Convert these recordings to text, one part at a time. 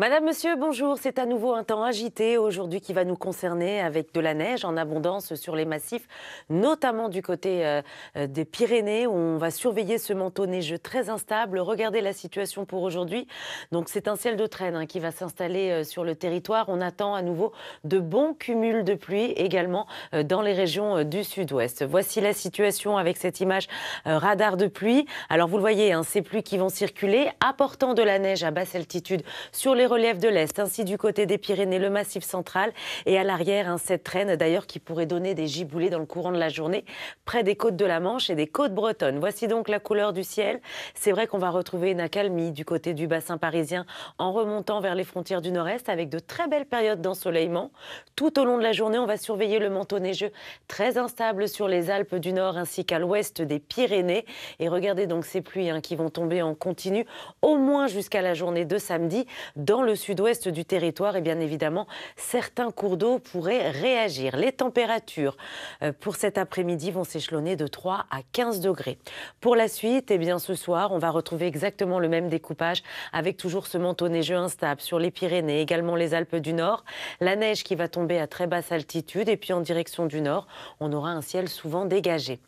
Madame, monsieur, bonjour. C'est à nouveau un temps agité aujourd'hui qui va nous concerner avec de la neige en abondance sur les massifs, notamment du côté euh, euh, des Pyrénées où on va surveiller ce manteau neigeux très instable. Regardez la situation pour aujourd'hui. Donc c'est un ciel de traîne hein, qui va s'installer euh, sur le territoire. On attend à nouveau de bons cumuls de pluie également dans les régions du sud-ouest. Voici la situation avec cette image radar de pluie. Alors vous le voyez, hein, ces pluies qui vont circuler apportant de la neige à basse altitude sur les relève reliefs de l'Est, ainsi du côté des Pyrénées, le massif central et à l'arrière, hein, cette traîne d'ailleurs qui pourrait donner des giboulées dans le courant de la journée près des côtes de la Manche et des côtes bretonnes. Voici donc la couleur du ciel. C'est vrai qu'on va retrouver une accalmie du côté du bassin parisien en remontant vers les frontières du nord-est avec de très belles périodes d'ensoleillement. Tout au long de la journée, on va surveiller le manteau neigeux très instable sur les Alpes du Nord ainsi qu'à l'ouest des Pyrénées. Et regardez donc ces pluies hein, qui vont tomber en continu au moins jusqu'à la journée de samedi. Dans dans le sud-ouest du territoire et bien évidemment certains cours d'eau pourraient réagir. Les températures euh, pour cet après-midi vont s'échelonner de 3 à 15 degrés. Pour la suite, et eh bien ce soir, on va retrouver exactement le même découpage avec toujours ce manteau neigeux instable sur les Pyrénées, également les Alpes du Nord, la neige qui va tomber à très basse altitude et puis en direction du nord, on aura un ciel souvent dégagé.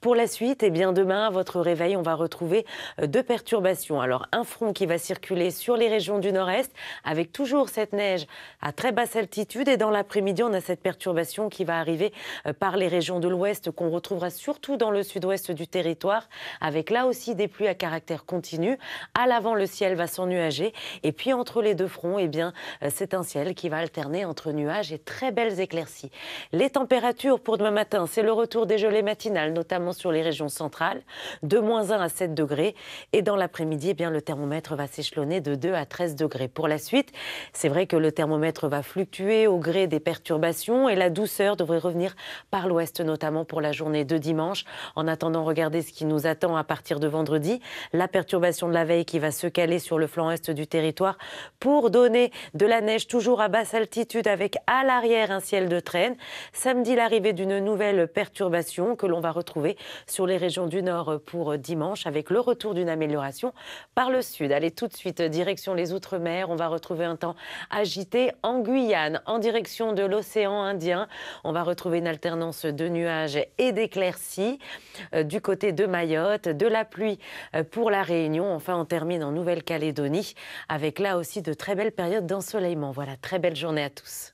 Pour la suite, et eh bien demain à votre réveil, on va retrouver euh, deux perturbations. Alors un front qui va circuler sur les régions du nord-est avec toujours cette neige à très basse altitude. Et dans l'après-midi, on a cette perturbation qui va arriver euh, par les régions de l'ouest, qu'on retrouvera surtout dans le sud-ouest du territoire, avec là aussi des pluies à caractère continu. À l'avant, le ciel va s'ennuager. Et puis, entre les deux fronts, eh bien, euh, c'est un ciel qui va alterner entre nuages et très belles éclaircies. Les températures pour demain matin, c'est le retour des gelées matinales, notamment sur les régions centrales, de moins 1 à 7 degrés. Et dans l'après-midi, eh bien, le thermomètre va s'échelonner de 2 à 13 degrés. Pour la suite. C'est vrai que le thermomètre va fluctuer au gré des perturbations et la douceur devrait revenir par l'ouest, notamment pour la journée de dimanche. En attendant, regardez ce qui nous attend à partir de vendredi. La perturbation de la veille qui va se caler sur le flanc est du territoire pour donner de la neige toujours à basse altitude avec à l'arrière un ciel de traîne. Samedi, l'arrivée d'une nouvelle perturbation que l'on va retrouver sur les régions du nord pour dimanche avec le retour d'une amélioration par le sud. Allez tout de suite, direction les Outre-mer. On va retrouver un temps agité en Guyane, en direction de l'océan Indien. On va retrouver une alternance de nuages et d'éclaircies euh, du côté de Mayotte, de la pluie euh, pour la Réunion. Enfin, on termine en Nouvelle-Calédonie avec là aussi de très belles périodes d'ensoleillement. Voilà, très belle journée à tous.